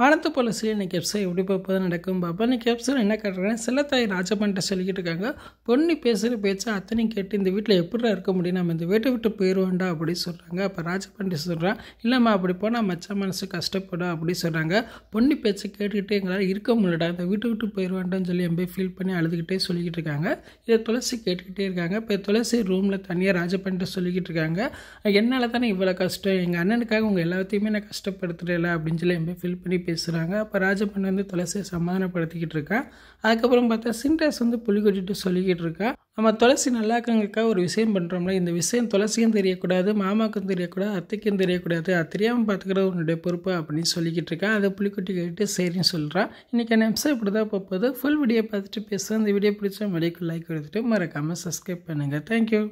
வானத்து போல சீ என்னை எப்சை எப்படி போய் நடக்கும் பாப்பா நீ எப்சைல் என்ன சில தாய் ராஜபன்ட்ட சொல்லிக்கிட்டு இருக்காங்க பொண்ணு பேசுகிற பேச்சா அத்தனையும் கேட்டு இந்த வீட்டில் எப்படி இருக்க முடியும் நம்ம இந்த வீட்டை விட்டு போயிடுவோண்டா அப்படின்னு சொல்கிறாங்க அப்போ ராஜபண்டி சொல்கிறான் இல்லைம்மா அப்படி போனால் மச்ச மனசு கஷ்டப்படும் அப்படின்னு சொல்கிறாங்க பொண்ணு பேச்சை கேட்டுக்கிட்டே எங்களால் இருக்க முடியலடா இந்த வீட்டை விட்டு போயிடுவாண்டான்னு சொல்லி என் போய் ஃபீல் பண்ணி அழுதுகிட்டே சொல்லிக்கிட்டு இருக்காங்க இதை துளசி கேட்டுக்கிட்டே இருக்காங்க இப்போ துளசி ரூமில் தனியாக ராஜபண்ட சொல்லிக்கிட்டு இருக்காங்க என்னால் தானே இவ்வளோ கஷ்டம் எங்கள் அண்ணனுக்காக உங்கள் எல்லாத்தையுமே நான் கஷ்டப்படுத்துகிறேன் அப்படின்னு சொல்லி என் போய் ஃபீல் பண்ணி பேசுகிறாங்க அப்போ ராஜப்பன் வந்து துளசியை சமாதானப்படுத்திக்கிட்டு இருக்கா அதுக்கப்புறம் பார்த்தா சின்டாஸ் வந்து புலி கொட்டிட்டு சொல்லிக்கிட்டு இருக்கா நம்ம துளசி நல்லாக்கங்கக்கா ஒரு விஷயம் பண்ணுறோம்ல இந்த விஷயம் துளசியும் தெரியக்கூடாது மாமாக்கும் தெரியக்கூடாது அத்தைக்கும் தெரியக்கூடாது அது தெரியாமல் பார்த்துக்கிறது உன்னுடைய பொறுப்பு அப்படின்னு சொல்லிக்கிட்டு இருக்கேன் அதை புலிக்குட்டி கேட்டு சரின்னு சொல்கிறான் இன்றைக்கி நிமிஷம் இப்படி தான் போகுது ஃபுல் வீடியோ பார்த்துட்டு பேசுகிறேன் இந்த வீடியோ பிடிச்சா மலைக்கு லைக் கொடுத்துட்டு மறக்காமல் சப்ஸ்கிரைப் பண்ணுங்கள் தேங்க்யூ